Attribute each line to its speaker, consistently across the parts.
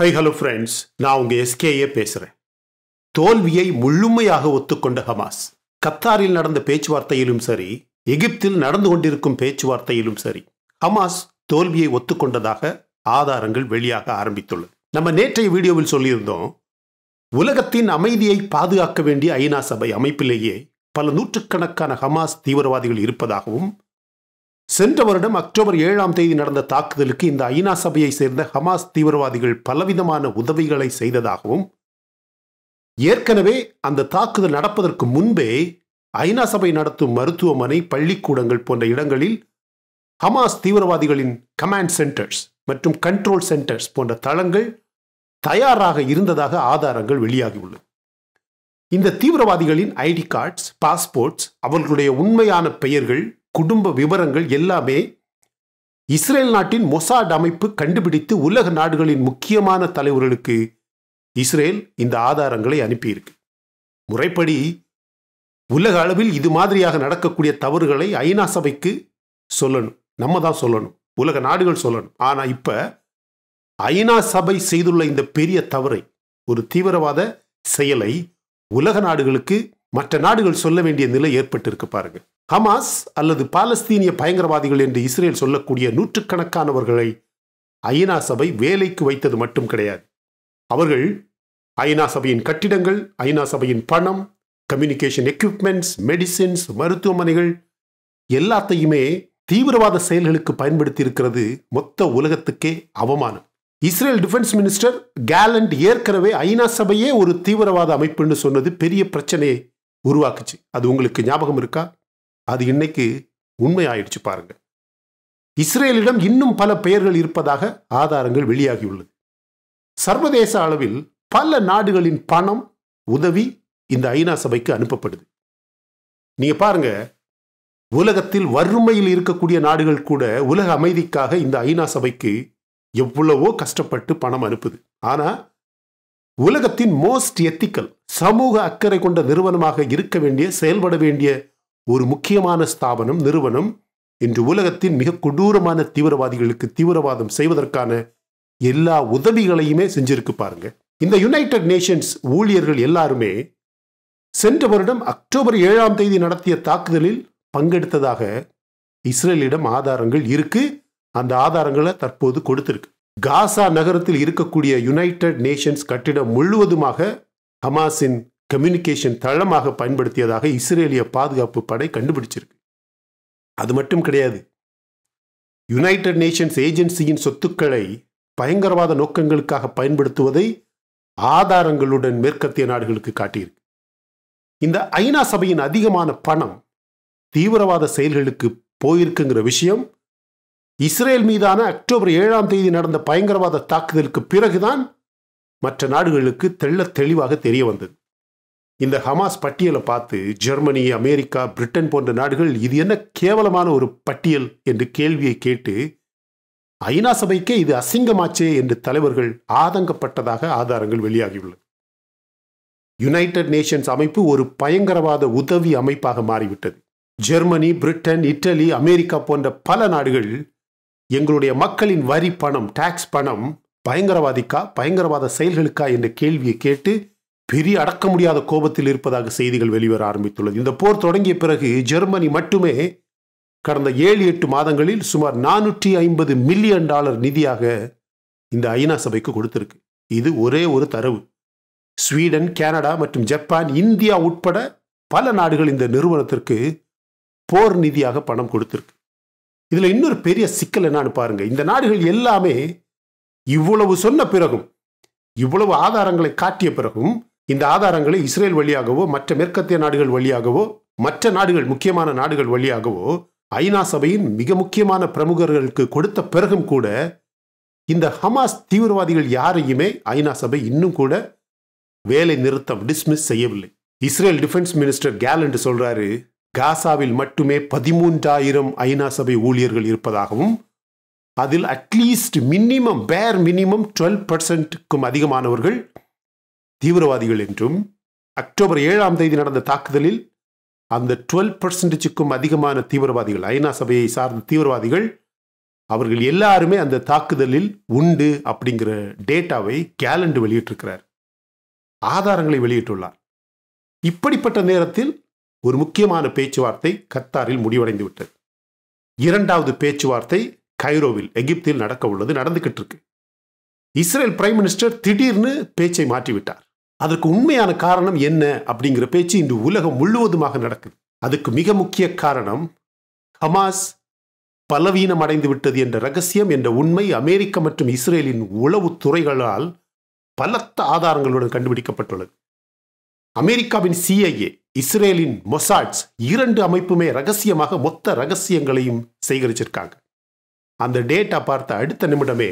Speaker 1: high hello friends நான் உங்கள் எஸ்கேயே பேசுகிறேன் தோல்வியை முழுமையாக ஒத்துக்கொண்ட ஹமாஸ் கத்தாரில் நடந்த பேச்சுவார்த்தையிலும் சரி எகிப்தில் நடந்து கொண்டிருக்கும் பேச்சுவார்த்தையிலும் சரி ஹமாஸ் தோல்வியை ஒத்துக்கொண்டதாக ஆதாரங்கள் வெளியாக ஆரம்பித்துள்ளது நம்ம நேற்றைய வீடியோவில் சொல்லியிருந்தோம் உலகத்தின் அமைதியை பாதுகாக்க வேண்டிய ஐநா சபை அமைப்பிலேயே பல நூற்றுக்கணக்கான ஹமாஸ் தீவிரவாதிகள் இருப்பதாகவும் சென்ற வருடம் அக்டோபர் ஏழாம் தேதி நடந்த தாக்குதலுக்கு இந்த ஐநா சபையை சேர்ந்த ஹமாஸ் தீவிரவாதிகள் பலவிதமான உதவிகளை செய்ததாகவும் ஏற்கனவே அந்த தாக்குதல் நடப்பதற்கு முன்பே ஐநா சபை நடத்தும் மருத்துவமனை பள்ளிக்கூடங்கள் போன்ற இடங்களில் ஹமாஸ் தீவிரவாதிகளின் கமாண்ட் சென்டர்ஸ் மற்றும் கண்ட்ரோல் சென்டர்ஸ் போன்ற தளங்கள் தயாராக இருந்ததாக ஆதாரங்கள் வெளியாகியுள்ளது இந்த தீவிரவாதிகளின் ஐடி கார்ட்ஸ் பாஸ்போர்ட்ஸ் அவர்களுடைய உண்மையான பெயர்கள் குடும்ப விவரங்கள் எல்லாமே இஸ்ரேல் நாட்டின் மொசாட் அமைப்பு கண்டுபிடித்து உலக நாடுகளின் முக்கியமான தலைவர்களுக்கு இஸ்ரேல் இந்த ஆதாரங்களை அனுப்பியிருக்கு முறைப்படி உலக அளவில் இது மாதிரியாக நடக்கக்கூடிய தவறுகளை ஐநா சபைக்கு சொல்லணும் நம்ம தான் சொல்லணும் உலக நாடுகள் சொல்லணும் ஆனால் இப்போ ஐநா சபை செய்துள்ள இந்த பெரிய தவறை ஒரு தீவிரவாத செயலை உலக நாடுகளுக்கு மற்ற நாடுகள் சொல்ல வேண்டிய நிலை ஏற்பட்டிருக்கு பாருங்க ஹமாஸ் அல்லது பாலஸ்தீனிய பயங்கரவாதிகள் என்று இஸ்ரேல் சொல்லக்கூடிய நூற்றுக்கணக்கானவர்களை ஐநா சபை வேலைக்கு வைத்தது மட்டும் கிடையாது அவர்கள் ஐநா சபையின் கட்டிடங்கள் ஐநா சபையின் பணம் கம்யூனிகேஷன் எக்யூப்மெண்ட்ஸ் மெடிசின்ஸ் மருத்துவமனைகள் எல்லாத்தையுமே தீவிரவாத செயல்களுக்கு பயன்படுத்தி இருக்கிறது மொத்த உலகத்துக்கே அவமானம் இஸ்ரேல் டிஃபென்ஸ் மினிஸ்டர் கேலண்ட் ஏற்கனவே ஐநா சபையே ஒரு தீவிரவாத அமைப்புன்னு சொன்னது பெரிய பிரச்சனையை உருவாக்குச்சு அது உங்களுக்கு ஞாபகம் இருக்கா அது இன்னைக்கு உண்மை ஆயிடுச்சு பாருங்க இஸ்ரேலிடம் இன்னும் பல பெயர்கள் இருப்பதாக ஆதாரங்கள் வெளியாகியுள்ளது சர்வதேச அளவில் பல நாடுகளின் பணம் உதவி இந்த ஐநா சபைக்கு அனுப்பப்படுது நீங்க பாருங்க உலகத்தில் வறுமையில் இருக்கக்கூடிய நாடுகள் கூட உலக அமைதிக்காக இந்த ஐநா சபைக்கு எவ்வளவோ கஷ்டப்பட்டு பணம் அனுப்புது ஆனால் உலகத்தின் மோஸ்ட் எத்திக்கல் சமூக அக்கறை கொண்ட நிறுவனமாக இருக்க வேண்டிய செயல்பட வேண்டிய ஒரு முக்கியமான ஸ்தாபனம் நிறுவனம் இன்று உலகத்தின் மிக கொடூரமான தீவிரவாதிகளுக்கு தீவிரவாதம் செய்வதற்கான எல்லா உதவிகளையுமே செஞ்சிருக்கு பாருங்க இந்த யுனைடெட் நேஷன்ஸ் ஊழியர்கள் எல்லாருமே சென்ற வருடம் அக்டோபர் ஏழாம் தேதி நடத்திய தாக்குதலில் பங்கெடுத்ததாக இஸ்ரேலிடம் ஆதாரங்கள் இருக்கு அந்த ஆதாரங்களை தற்போது கொடுத்திருக்கு காசா நகரத்தில் இருக்கக்கூடிய யுனைடெட் நேஷன்ஸ் கட்டிடம் முழுவதுமாக ஹமாஸின் கம்யூனிகேஷன் தளமாக பயன்படுத்தியதாக இஸ்ரேலிய பாதுகாப்பு படை கண்டுபிடிச்சிருக்கு அது மட்டும் கிடையாது யுனைடெட் நேஷன்ஸ் ஏஜென்சியின் சொத்துக்களை பயங்கரவாத நோக்கங்களுக்காக பயன்படுத்துவதை ஆதாரங்களுடன் மேற்கத்திய நாடுகளுக்கு காட்டியிருக்கு இந்த ஐநா சபையின் அதிகமான பணம் தீவிரவாத செயல்களுக்கு போயிருக்குங்கிற விஷயம் இஸ்ரேல் மீதான அக்டோபர் ஏழாம் தேதி நடந்த பயங்கரவாத தாக்குதலுக்கு பிறகுதான் மற்ற நாடுகளுக்கு தெள்ள தெளிவாக தெரிய வந்தது இந்த ஹமாஸ் பட்டியலை பார்த்து ஜெர்மனி அமெரிக்கா பிரிட்டன் போன்ற நாடுகள் இது என்ன கேவலமான ஒரு பட்டியல் என்று கேள்வியை கேட்டு ஐநா சபைக்கே இது அசிங்கமாச்சே என்று தலைவர்கள் ஆதங்கப்பட்டதாக ஆதாரங்கள் வெளியாகியுள்ளது யுனைடெட் நேஷன்ஸ் அமைப்பு ஒரு பயங்கரவாத உதவி அமைப்பாக மாறிவிட்டது ஜெர்மனி பிரிட்டன் இட்டலி அமெரிக்கா போன்ற பல நாடுகள் எங்களுடைய மக்களின் வரி பணம் டாக்ஸ் பணம் பயங்கரவாதிக்கா பயங்கரவாத செயல்களுக்கா என்ற கேள்வியை கேட்டு பெரிய அடக்க முடியாத கோபத்தில் இருப்பதாக செய்திகள் வெளிவர ஆரம்பித்துள்ளது இந்த போர் தொடங்கிய பிறகு ஜெர்மனி மட்டுமே கடந்த ஏழு எட்டு மாதங்களில் சுமார் நானூற்றி ஐம்பது மில்லியன் டாலர் நிதியாக இந்த ஐநா சபைக்கு கொடுத்திருக்கு இது ஒரே ஒரு தரவு ஸ்வீடன் கனடா மற்றும் ஜப்பான் இந்தியா உட்பட பல நாடுகள் இந்த நிறுவனத்திற்கு போர் நிதியாக பணம் கொடுத்திருக்கு இதில் இன்னொரு பெரிய சிக்கல் என்னன்னு பாருங்க இந்த நாடுகள் எல்லாமே இவ்வளவு சொன்ன பிறகும் இவ்வளவு ஆதாரங்களை காட்டிய பிறகும் இந்த ஆதாரங்களை இஸ்ரேல் வழியாகவோ மற்ற மேற்கத்திய நாடுகள் வழியாகவோ மற்ற நாடுகள் முக்கியமான நாடுகள் வழியாகவோ ஐநா சபையின் மிக முக்கியமான பிரமுகர்களுக்கு கொடுத்த பிறகும் கூட இந்த ஹமாஸ் தீவிரவாதிகள் யாரையுமே ஐநா சபை இன்னும் கூட வேலை நிறுத்தம் டிஸ்மிஸ் செய்யவில்லை இஸ்ரேல் டிஃபென்ஸ் மினிஸ்டர் கேலண்ட் சொல்றாரு காசாவில் மட்டுமே பதிமூன்றாயிரம் ஐநா சபை ஊழியர்கள் இருப்பதாகவும் அதில் அட்லீஸ்ட் மினிமம் பேர் மினிமம் டுவெல் பர்சன்ட்டுக்கும் அதிகமானவர்கள் தீவிரவாதிகள் என்றும் அக்டோபர் ஏழாம் தேதி நடந்த தாக்குதலில் அந்த டுவெல் பர்சன்டேஜுக்கும் அதிகமான தீவிரவாதிகள் ஐநா சபையை சார்ந்த தீவிரவாதிகள் அவர்கள் எல்லாருமே அந்த தாக்குதலில் உண்டு அப்படிங்கிற டேட்டாவை கேலண்டு வெளியிட்டிருக்கிறார் ஆதாரங்களை வெளியிட்டுள்ளார் இப்படிப்பட்ட நேரத்தில் ஒரு முக்கியமான பேச்சுவார்த்தை கத்தாரில் முடிவடைந்து விட்டது இரண்டாவது பேச்சுவார்த்தை கைரோவில் எகிப்தில் நடக்க உள்ளது நடந்துகிட்டு இருக்கு இஸ்ரேல் பிரைம் மினிஸ்டர் திடீர்னு பேச்சை மாற்றிவிட்டார் அதற்கு உண்மையான காரணம் என்ன அப்படிங்கிற பேச்சு இன்று உலகம் முழுவதுமாக நடக்குது அதுக்கு மிக முக்கிய காரணம் ஹமாஸ் பலவீனம் அடைந்து விட்டது என்ற ரகசியம் என்ற உண்மை அமெரிக்க மற்றும் இஸ்ரேலின் உளவுத்துறைகளால் பலத்த ஆதாரங்களுடன் கண்டுபிடிக்கப்பட்டுள்ளது அமெரிக்காவின் சிஐஏ இஸ்ரேலின் மொசாட்ஸ் இரண்டு அமைப்புமே ரகசியமாக மொத்த ரகசியங்களையும் சேகரிச்சிருக்காங்க அந்த டேட்டா பார்த்த அடுத்த நிமிடமே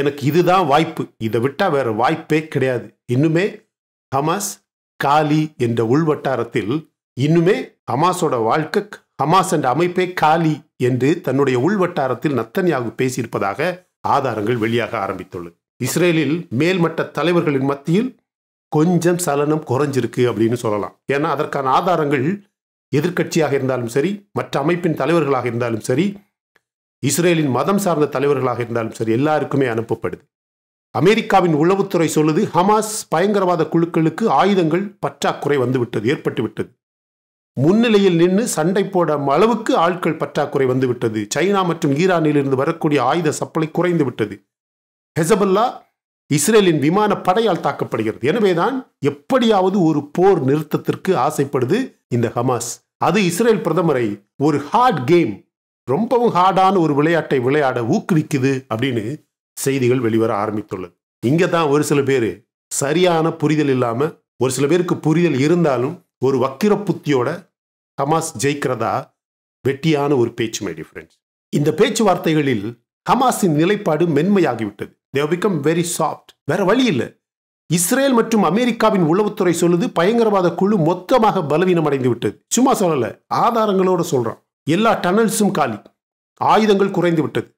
Speaker 1: எனக்கு இதுதான் வாய்ப்பு இதை விட்டால் வேற வாய்ப்பே கிடையாது இன்னுமே ஹமாஸ் காலி என்ற உள்வட்டாரத்தில் இன்னுமே ஹமாஸோட வாழ்க்கை ஹமாஸ் என்ற அமைப்பே காலி என்று தன்னுடைய உள்வட்டாரத்தில் நத்தனியாக பேசியிருப்பதாக ஆதாரங்கள் வெளியாக ஆரம்பித்துள்ளது இஸ்ரேலில் மேல்மட்ட தலைவர்களின் மத்தியில் கொஞ்சம் சலனம் குறைஞ்சிருக்கு அப்படின்னு சொல்லலாம் ஏன்னா அதற்கான ஆதாரங்கள் எதிர்கட்சியாக இருந்தாலும் சரி மற்ற அமைப்பின் தலைவர்களாக இருந்தாலும் சரி இஸ்ரேலின் மதம் சார்ந்த தலைவர்களாக இருந்தாலும் சரி எல்லாருக்குமே அனுப்பப்படுது அமெரிக்காவின் உளவுத்துறை சொல்லுது ஹமாஸ் பயங்கரவாத குழுக்களுக்கு ஆயுதங்கள் பற்றாக்குறை வந்துவிட்டது ஏற்பட்டு விட்டது முன்னிலையில் நின்று சண்டை போட அளவுக்கு ஆட்கள் பற்றாக்குறை வந்துவிட்டது சைனா மற்றும் ஈரானிலிருந்து வரக்கூடிய ஆயுத சப்ளை குறைந்து விட்டது ஹெசபல்லா இஸ்ரேலின் விமான படையால் தாக்கப்படுகிறது எனவேதான் எப்படியாவது ஒரு போர் நிறுத்தத்திற்கு ஆசைப்படுது இந்த ஹமாஸ் அது இஸ்ரேல் பிரதமரை ஒரு ஹார்ட் கேம் ரொம்பவும் ஹார்டான ஒரு விளையாட்டை விளையாட ஊக்குவிக்குது அப்படின்னு செய்திகள் வெளிவர ஆரம்பித்துள்ளது இங்கே தான் ஒரு சில பேர் சரியான புரிதல் இல்லாமல் ஒரு சில பேருக்கு புரிதல் இருந்தாலும் ஒரு வக்கிர புத்தியோட ஹமாஸ் ஜெயிக்கிறதா வெட்டியான ஒரு பேச்சு மேடி ஃப்ரெண்ட்ஸ் இந்த பேச்சுவார்த்தைகளில் ஹமாஸின் நிலைப்பாடு மென்மையாகிவிட்டது தேவ் பிகம் வெரி சாஃப்ட் வேற வழி இல்லை இஸ்ரேல் மற்றும் அமெரிக்காவின் உளவுத்துறை சொல்லுது பயங்கரவாத குழு மொத்தமாக பலவீனம் அடைந்து விட்டது சும்மா சொல்லல ஆதாரங்களோட சொல்றான் எல்லா டனல்ஸும் காலி ஆயுதங்கள் குறைந்து விட்டது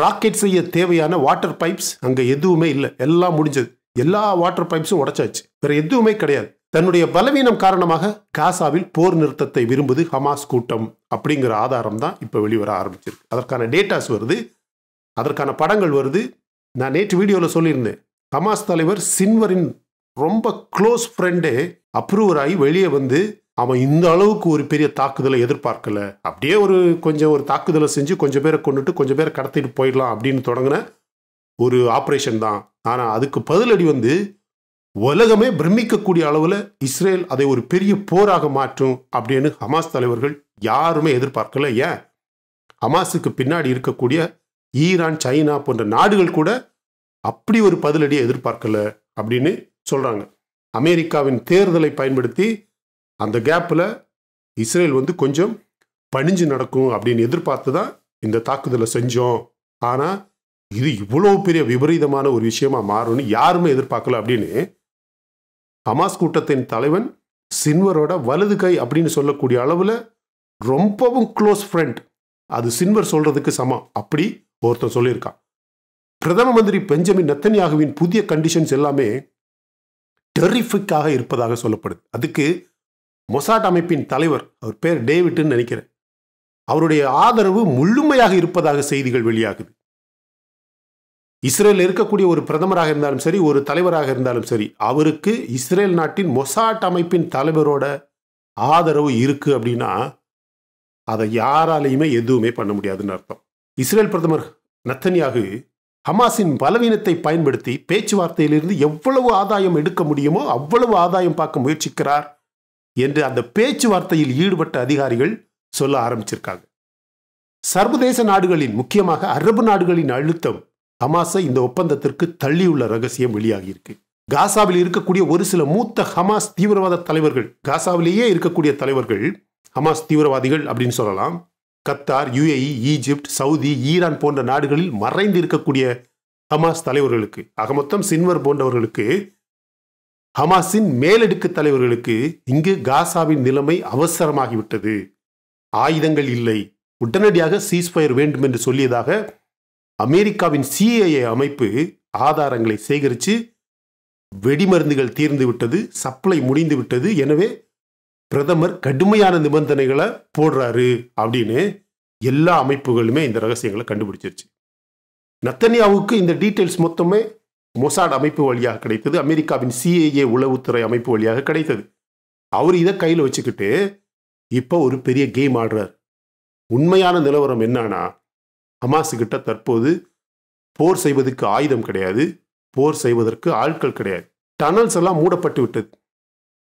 Speaker 1: ராக்கெட் செய்ய தேவையான வாட்டர் பைப்ஸ் அங்க எதுவுமே இல்லை எல்லாம் முடிஞ்சது எல்லா வாட்டர் பைப்ஸும் உடைச்சாச்சு வேற எதுவுமே கிடையாது தன்னுடைய பலவீனம் காரணமாக காசாவில் போர் நிறுத்தத்தை விரும்புது ஹமாஸ் கூட்டம் அப்படிங்கிற ஆதாரம் தான் இப்போ வெளிவர ஆரம்பிச்சிருக்கு அதற்கான டேட்டாஸ் வருது அதற்கான படங்கள் வருது நான் நேற்று வீடியோவில் சொல்லியிருந்தேன் ஹமாஸ் தலைவர் சின்வரின் ரொம்ப க்ளோஸ் ஃப்ரெண்டு அப்ரூவர் ஆகி வெளியே வந்து அவன் இந்த அளவுக்கு ஒரு பெரிய தாக்குதலை எதிர்பார்க்கல அப்படியே ஒரு கொஞ்சம் ஒரு தாக்குதலை செஞ்சு கொஞ்சம் பேரை கொண்டுட்டு கொஞ்சம் பேரை கடத்திட்டு போயிடலாம் அப்படின்னு தொடங்கின ஒரு ஆப்ரேஷன் தான் ஆனால் அதுக்கு பதிலடி வந்து உலகமே பிரமிக்கக்கூடிய அளவில் இஸ்ரேல் அதை ஒரு பெரிய போராக மாற்றும் அப்படின்னு ஹமாஸ் தலைவர்கள் யாருமே எதிர்பார்க்கல ஏன் ஹமாஸுக்கு பின்னாடி இருக்கக்கூடிய ஈரான் சைனா போன்ற நாடுகள் கூட அப்படி ஒரு பதிலடியை எதிர்பார்க்கல அப்படின்னு சொல்கிறாங்க அமெரிக்காவின் தேர்தலை பயன்படுத்தி அந்த கேப்பில் இஸ்ரேல் வந்து கொஞ்சம் பணிஞ்சு நடக்கும் அப்படின்னு எதிர்பார்த்து தான் இந்த தாக்குதலை செஞ்சோம் ஆனால் இது இவ்வளோ பெரிய விபரீதமான ஒரு விஷயமா மாறும்னு யாருமே எதிர்பார்க்கல அப்படின்னு ஹமாஸ் கூட்டத்தின் தலைவன் சின்வரோட வலது கை அப்படின்னு சொல்லக்கூடிய அளவில் ரொம்பவும் க்ளோஸ் ஃப்ரெண்ட் அது சின்வர் சொல்கிறதுக்கு சமம் அப்படி ஒருத்தன் சொல்லியிருக்கான் பிரதம மந்திரி பெஞ்சமின் நத்தன்யாகுவின் புதிய கண்டிஷன்ஸ் எல்லாமே டெரிஃபிக்காக இருப்பதாக சொல்லப்படுது அதுக்கு மொசாட் அமைப்பின் தலைவர் அவர் பேர் டேவிட்னு நினைக்கிறேன் அவருடைய ஆதரவு முழுமையாக இருப்பதாக செய்திகள் வெளியாகுது இஸ்ரேல் இருக்கக்கூடிய ஒரு பிரதமராக இருந்தாலும் சரி ஒரு தலைவராக இருந்தாலும் சரி அவருக்கு இஸ்ரேல் நாட்டின் மொசாட் அமைப்பின் தலைவரோட ஆதரவு இருக்குது அப்படின்னா அதை யாராலையுமே எதுவுமே பண்ண முடியாதுன்னு அர்த்தம் இஸ்ரேல் பிரதமர் நத்தன்யாகு ஹமாஸின் பலவீனத்தை பயன்படுத்தி பேச்சுவார்த்தையிலிருந்து எவ்வளவு ஆதாயம் எடுக்க முடியுமோ அவ்வளவு ஆதாயம் பார்க்க முயற்சிக்கிறார் என்று அந்த பேச்சுவார்த்தையில் ஈடுபட்ட அதிகாரிகள் சொல்ல ஆரம்பிச்சிருக்காங்க சர்வதேச நாடுகளின் முக்கியமாக அரபு நாடுகளின் அழுத்தம் ஹமாஸை இந்த ஒப்பந்தத்திற்கு தள்ளியுள்ள ரகசியம் வெளியாகியிருக்கு காசாவில் இருக்கக்கூடிய ஒரு சில மூத்த ஹமாஸ் தீவிரவாத தலைவர்கள் காசாவிலேயே இருக்கக்கூடிய தலைவர்கள் ஹமாஸ் தீவிரவாதிகள் அப்படின்னு சொல்லலாம் Qatar UAE Egypt Saudi Iran போன்ற நாடுகளில் மறைந்து இருக்கக்கூடிய ஹமாஸ் தலைவர்களுக்கு ஆக மொத்தம் சின்வர் போன்றவர்களுக்கு ஹமாஸின் மேலடுக்கு தலைவர்களுக்கு இங்கு காசாவின் நிலைமை அவசரமாகிவிட்டது ஆயுதங்கள் இல்லை உடனடியாக சீஸ்பயர் வேண்டும் என்று சொல்லியதாக அமெரிக்காவின் சிஏஏ அமைப்பு ஆதாரங்களை சேகரித்து வெடிமருந்துகள் தீர்ந்துவிட்டது சப்ளை முடிந்துவிட்டது எனவே பிரதமர் கடுமையான நிபந்தனைகளை போடுறாரு அப்படின்னு எல்லா அமைப்புகளுமே இந்த ரகசியங்களை கண்டுபிடிச்சிருச்சு நத்தனியாவுக்கு இந்த டீட்டெயில்ஸ் மொத்தமே மொசாட் அமைப்பு வழியாக கிடைத்தது அமெரிக்காவின் சிஏஏ உளவுத்துறை அமைப்பு வழியாக கிடைத்தது அவர் இதை கையில் வச்சுக்கிட்டு இப்போ ஒரு பெரிய கேம் ஆடுறார் உண்மையான நிலவரம் என்னன்னா கிட்ட தற்போது போர் செய்வதற்கு ஆயுதம் கிடையாது போர் செய்வதற்கு ஆட்கள் கிடையாது டனல்ஸ் எல்லாம் மூடப்பட்டு விட்டது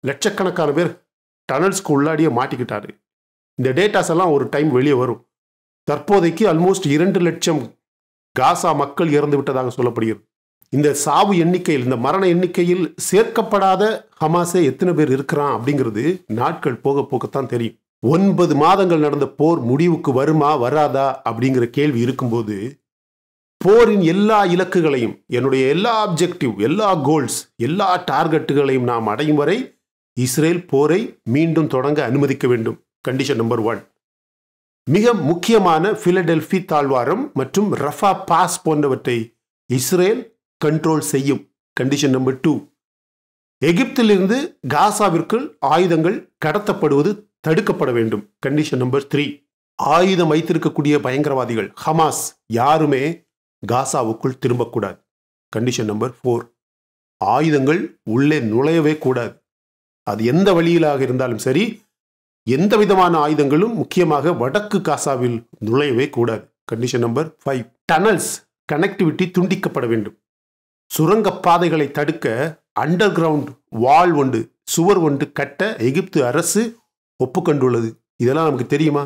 Speaker 1: லட்சக்கணக்கான பேர் டனல்ஸ்க்கு உள்ளாடியே மாட்டிக்கிட்டாரு இந்த டேட்டாஸ் எல்லாம் ஒரு டைம் வெளியே வரும் தற்போதைக்கு அல்மோஸ்ட் இரண்டு லட்சம் காசா மக்கள் இறந்து விட்டதாக சொல்லப்படுகிறது இந்த சாவு எண்ணிக்கையில் இந்த மரண எண்ணிக்கையில் சேர்க்கப்படாத ஹமாஸே எத்தனை பேர் இருக்கிறான் அப்படிங்கிறது நாட்கள் போக போகத்தான் தெரியும் ஒன்பது மாதங்கள் நடந்த போர் முடிவுக்கு வருமா வராதா அப்படிங்கிற கேள்வி இருக்கும்போது போரின் எல்லா இலக்குகளையும் என்னுடைய எல்லா அப்ஜெக்டிவ் எல்லா கோல்ஸ் எல்லா டார்கெட்டுகளையும் நாம் அடையும் வரை இஸ்ரேல் போரை மீண்டும் தொடங்க அனுமதிக்க வேண்டும் கண்டிஷன் நம்பர் ஒன் மிக முக்கியமான பிலடெல்பி தாழ்வாரம் மற்றும் ரஃபா பாஸ் போன்றவற்றை இஸ்ரேல் கண்ட்ரோல் செய்யும் கண்டிஷன் நம்பர் டூ எகிப்திலிருந்து காசாவிற்குள் ஆயுதங்கள் கடத்தப்படுவது தடுக்கப்பட வேண்டும் கண்டிஷன் நம்பர் த்ரீ ஆயுதம் வைத்திருக்கக்கூடிய பயங்கரவாதிகள் ஹமாஸ் யாருமே காசாவுக்குள் திரும்பக்கூடாது கண்டிஷன் நம்பர் ஃபோர் ஆயுதங்கள் உள்ளே நுழையவே கூடாது அது எந்த வழியிலாக இருந்தாலும் சரி எந்த விதமான ஆயுதங்களும் முக்கியமாக வடக்கு காசாவில் நுழையவே கூடாது condition number five tunnels connectivity துண்டிக்கப்பட வேண்டும் சுரங்க பாதைகளை தடுக்க அண்டர் கிரவுண்ட் வால் ஒன்று சுவர் ஒன்று கட்ட எகிப்து அரசு ஒப்புக்கொண்டுள்ளது இதெல்லாம் நமக்கு தெரியுமா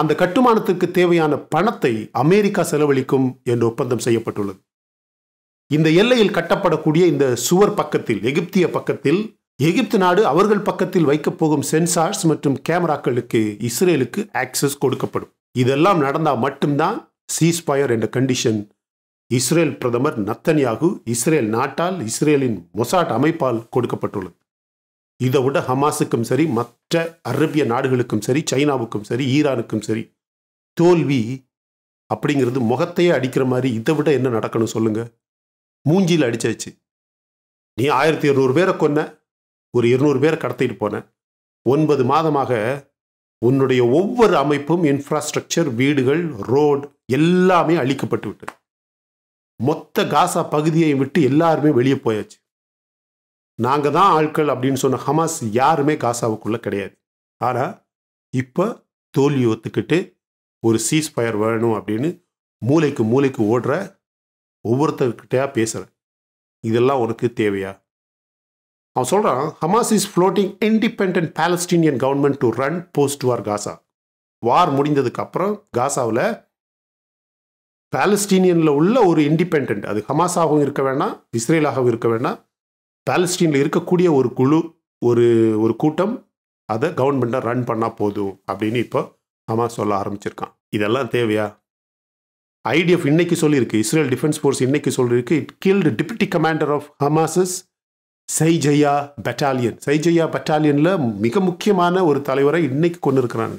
Speaker 1: அந்த கட்டுமானத்திற்கு தேவையான பணத்தை அமெரிக்கா செலவழிக்கும் என்று ஒப்பந்தம் செய்யப்பட்டுள்ளது இந்த எல்லையில் கட்டப்படக்கூடிய இந்த சுவர் பக்கத்தில் எகிப்திய பக்கத்தில் எகிப்து நாடு அவர்கள் பக்கத்தில் வைக்கப் போகும் சென்சார்ஸ் மற்றும் கேமராக்களுக்கு இஸ்ரேலுக்கு ஆக்சஸ் கொடுக்கப்படும் இதெல்லாம் நடந்தால் மட்டும்தான் சீஸ்பயர் என்ற கண்டிஷன் இஸ்ரேல் பிரதமர் நத்தன்யாகு இஸ்ரேல் நாட்டால் இஸ்ரேலின் மொசாட் அமைப்பால் கொடுக்கப்பட்டுள்ளது இதை விட ஹமாஸுக்கும் சரி மற்ற அரேபிய நாடுகளுக்கும் சரி சைனாவுக்கும் சரி ஈரானுக்கும் சரி தோல்வி அப்படிங்கிறது முகத்தையே அடிக்கிற மாதிரி இதை விட என்ன நடக்கணும் சொல்லுங்க மூஞ்சியில் அடிச்சாச்சு நீ ஆயிரத்தி இருநூறு பேரை கொன்ன ஒரு இருநூறு பேர் கடத்திட்டு போனேன் ஒன்பது மாதமாக உன்னுடைய ஒவ்வொரு அமைப்பும் இன்ஃப்ராஸ்ட்ரக்சர் வீடுகள் ரோடு எல்லாமே அழிக்கப்பட்டு விட்டது மொத்த காசா பகுதியை விட்டு எல்லாருமே வெளியே போயாச்சு நாங்கள் தான் ஆட்கள் அப்படின்னு சொன்ன ஹமாஸ் யாருமே காசாவுக்குள்ளே கிடையாது ஆனால் இப்போ தோல்வி ஒத்துக்கிட்டு ஒரு சீஸ் ஃபயர் வேணும் அப்படின்னு மூளைக்கு மூளைக்கு ஓடுற ஒவ்வொருத்தர்கிட்டயா பேசுகிறேன் இதெல்லாம் உனக்கு தேவையா அவன் சொல்கிறான் Hamas is floating independent Palestinian government to run post war Gaza war முடிந்ததுக்கு அப்புறம் காசாவில் பேலஸ்டீனியனில் உள்ள ஒரு இண்டிபெண்ட் அது ஹமாஸாகவும் இருக்க வேண்டாம் இஸ்ரேலாகவும் இருக்க வேண்டாம் பேலஸ்டீனில் இருக்கக்கூடிய ஒரு குழு ஒரு ஒரு கூட்டம் அதை கவர்மெண்ட்டை ரன் பண்ணால் போதும் அப்படின்னு இப்போ ஹமாஸ் சொல்ல ஆரம்பிச்சிருக்கான் இதெல்லாம் தேவையா ஐடிஎஃப் இன்னைக்கு சொல்லியிருக்கு இஸ்ரேல் டிஃபென்ஸ் ஃபோர்ஸ் இன்னைக்கு சொல்லியிருக்கு it killed deputy commander of Hamas's Shejaiya battalion Shejaiya பெட்டாலியனில் மிக முக்கியமான ஒரு தலைவரை இன்னைக்கு கொண்டு இருக்கிறாங்க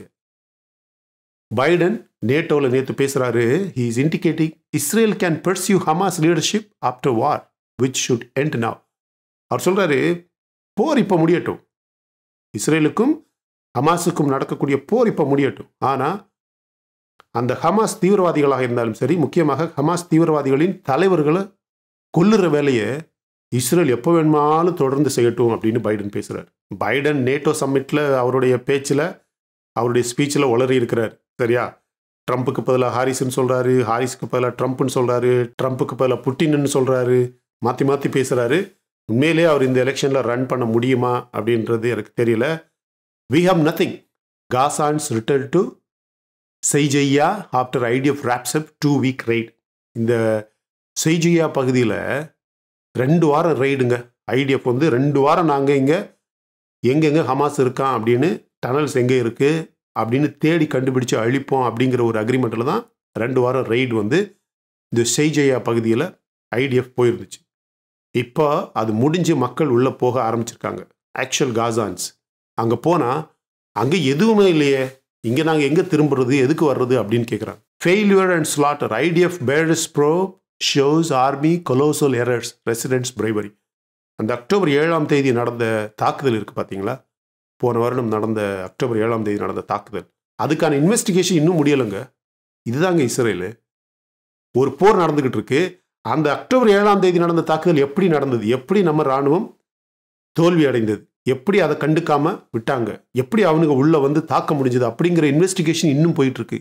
Speaker 1: பைடன் நேட்டோவில் நேற்று பேசுகிறாரு he is indicating Israel can pursue Hamas leadership after war which should end now அவர் சொல்கிறாரு போர் இப்போ முடியட்டும் இஸ்ரேலுக்கும் ஹமாஸுக்கும் நடக்கக்கூடிய போர் இப்போ முடியட்டும் ஆனால் அந்த ஹமாஸ் தீவிரவாதிகளாக இருந்தாலும் சரி முக்கியமாக ஹமாஸ் தீவிரவாதிகளின் தலைவர்களை கொல்லுற வேலையை இஸ்ரேல் எப்போ வேணுமானாலும் தொடர்ந்து செய்யட்டும் அப்படின்னு பைடன் பேசுகிறார் பைடன் நேட்டோ சம்மிட்டில் அவருடைய பேச்சில் அவருடைய ஸ்பீச்சில் உளறி இருக்கிறார் சரியா ட்ரம்ப்புக்கு பதிலாக ஹாரிஸ்ன்னு சொல்கிறாரு ஹாரிஸுக்கு பதிலாக ட்ரம்ப்னு சொல்கிறாரு ட்ரம்ப்புக்கு பதிலாக புட்டின்னு சொல்கிறாரு மாற்றி மாற்றி பேசுகிறாரு உண்மையிலே அவர் இந்த எலெக்ஷனில் ரன் பண்ண முடியுமா அப்படின்றது எனக்கு தெரியல we have nothing Gazans return to Shejaiya after idea of wraps up two week right இந்த செய்ஜையா பகுதியில் ரெண்டு வாரம் ரெய்டுங்க ஐடிஎஃப் வந்து ரெண்டு வாரம் நாங்கள் இங்கே எங்கெங்கே ஹமாஸ் இருக்கான் அப்படின்னு டனல்ஸ் எங்கே இருக்குது அப்படின்னு தேடி கண்டுபிடிச்சு அழிப்போம் அப்படிங்கிற ஒரு அக்ரிமெண்ட்டில் தான் ரெண்டு வாரம் ரெய்டு வந்து இந்த செய்ஜயா பகுதியில் ஐடிஎஃப் போயிருந்துச்சு இப்போ அது முடிஞ்சு மக்கள் உள்ளே போக ஆரம்பிச்சிருக்காங்க ஆக்சுவல் காசான்ஸ் அங்கே போனால் அங்கே எதுவுமே இல்லையே இங்கே நாங்கள் எங்கே திரும்புறது எதுக்கு வர்றது அப்படின்னு கேட்குறாங்க failure and slaughter IDF probe shows army colossal errors residents bravery அந்த அக்டோபர் ஏழாம் தேதி நடந்த தாக்குதல் இருக்குது பார்த்தீங்களா போன வருடம் நடந்த அக்டோபர் ஏழாம் தேதி நடந்த தாக்குதல் அதுக்கான இன்வெஸ்டிகேஷன் இன்னும் முடியலைங்க இதுதாங்க இஸ்ரேலு ஒரு போர் நடந்துக்கிட்டு இருக்கு அந்த அக்டோபர் ஏழாம் தேதி நடந்த தாக்குதல் எப்படி நடந்தது எப்படி நம்ம இராணுவம் தோல்வி அடைந்தது எப்படி அதை கண்டுக்காம விட்டாங்க எப்படி அவனுக்கு உள்ள வந்து தாக்க முடிஞ்சது அப்படிங்கிற இன்வெஸ்டிகேஷன் இன்னும் போயிட்டு இருக்கு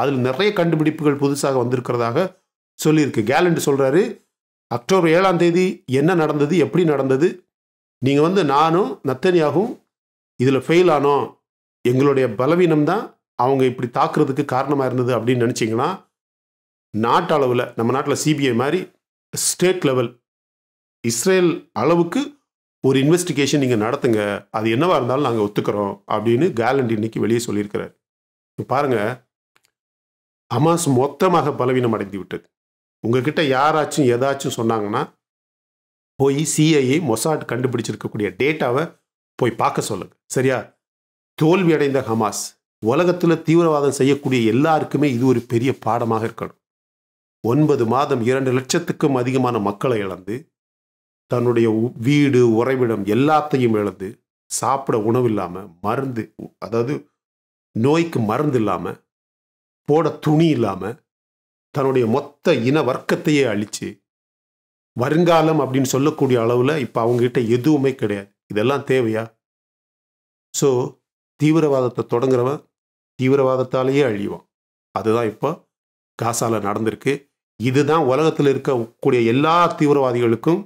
Speaker 1: அதில் நிறைய கண்டுபிடிப்புகள் புதுசாக வந்திருக்கிறதாக சொல்லியிருக்கு கேலண்ட் சொல்கிறாரு அக்டோபர் ஏழாம் தேதி என்ன நடந்தது எப்படி நடந்தது நீங்கள் வந்து நானும் நத்தனியாகவும் இதில் ஃபெயில் ஆனோம் எங்களுடைய பலவீனம் தான் அவங்க இப்படி தாக்குறதுக்கு காரணமாக இருந்தது அப்படின்னு நினச்சிங்கன்னா நாட்டு அளவில் நம்ம நாட்டில் சிபிஐ மாதிரி ஸ்டேட் லெவல் இஸ்ரேல் அளவுக்கு ஒரு இன்வெஸ்டிகேஷன் நீங்கள் நடத்துங்க அது என்னவாக இருந்தாலும் நாங்கள் ஒத்துக்கிறோம் அப்படின்னு கேலண்ட் இன்னைக்கு வெளியே சொல்லியிருக்கிறார் பாருங்கள் அமாஸ் மொத்தமாக பலவீனம் அடைந்து விட்டது உங்ககிட்ட யாராச்சும் ஏதாச்சும் சொன்னாங்கன்னா போய் சிஐஏ மொசாட் கண்டுபிடிச்சிருக்கக்கூடிய டேட்டாவை போய் பார்க்க சொல்லுங்க சரியா தோல்வி அடைந்த ஹமாஸ் உலகத்தில் தீவிரவாதம் செய்யக்கூடிய எல்லாருக்குமே இது ஒரு பெரிய பாடமாக இருக்கணும் ஒன்பது மாதம் இரண்டு லட்சத்துக்கும் அதிகமான மக்களை இழந்து தன்னுடைய வீடு உறைவிடம் எல்லாத்தையும் இழந்து சாப்பிட உணவு இல்லாமல் மருந்து அதாவது நோய்க்கு மருந்து இல்லாமல் போட துணி இல்லாமல் தன்னுடைய மொத்த இன வர்க்கத்தையே அழித்து வருங்காலம் அப்படின்னு சொல்லக்கூடிய அளவில் இப்போ அவங்ககிட்ட எதுவுமே கிடையாது இதெல்லாம் தேவையா ஸோ தீவிரவாதத்தை தொடங்குறவன் தீவிரவாதத்தாலேயே அழிவான் அதுதான் இப்போ காசால நடந்திருக்கு இதுதான் உலகத்தில் இருக்கக்கூடிய எல்லா தீவிரவாதிகளுக்கும்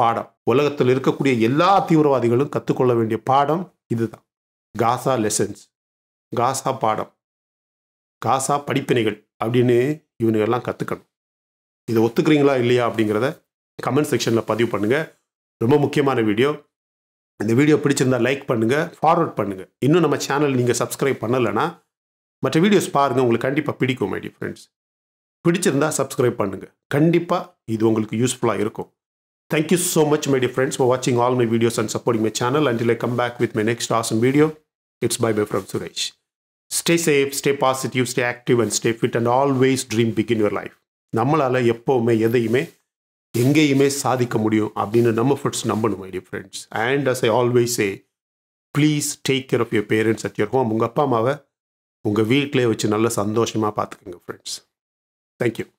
Speaker 1: பாடம் உலகத்தில் இருக்கக்கூடிய எல்லா தீவிரவாதிகளும் கற்றுக்கொள்ள வேண்டிய பாடம் இதுதான் காசா லெசன்ஸ் காசா பாடம் காசா படிப்பினைகள் அப்படின்னு இவனுங்க எல்லாம் கற்றுக்கணும் இதை ஒத்துக்கிறீங்களா இல்லையா அப்படிங்கிறத கமெண்ட் செக்ஷனில் பதிவு பண்ணுங்கள் ரொம்ப முக்கியமான வீடியோ இந்த வீடியோ பிடிச்சிருந்தால் லைக் பண்ணுங்கள் ஃபார்வர்ட் பண்ணுங்கள் இன்னும் நம்ம சேனல் நீங்கள் சப்ஸ்கிரைப் பண்ணலைன்னா மற்ற வீடியோஸ் பாருங்கள் உங்களுக்கு கண்டிப்பாக பிடிக்கும் மைடி ஃப்ரெண்ட்ஸ் பிடிச்சிருந்தா சப்ஸ்கிரைப் பண்ணுங்கள் கண்டிப்பாக இது உங்களுக்கு யூஸ்ஃபுல்லாக இருக்கும் thank you so much my dear friends for வாட்சிங் all my videos and supporting my channel and I come back with my next awesome video it's bye bye from Suresh stay safe stay positive stay active and stay fit and always dream begin your life நம்மளால் எப்போவுமே எதையுமே எங்கேயுமே சாதிக்க முடியும் அப்படின்னு நம்ம friends நம்பணும் my friends and as I always a please take care of your parents at your home உங்கள் அப்பா அம்மாவை உங்கள் வீட்டிலே வச்சு நல்ல சந்தோஷமாக பார்த்துக்கோங்க ஃப்ரெண்ட்ஸ் தேங்க்யூ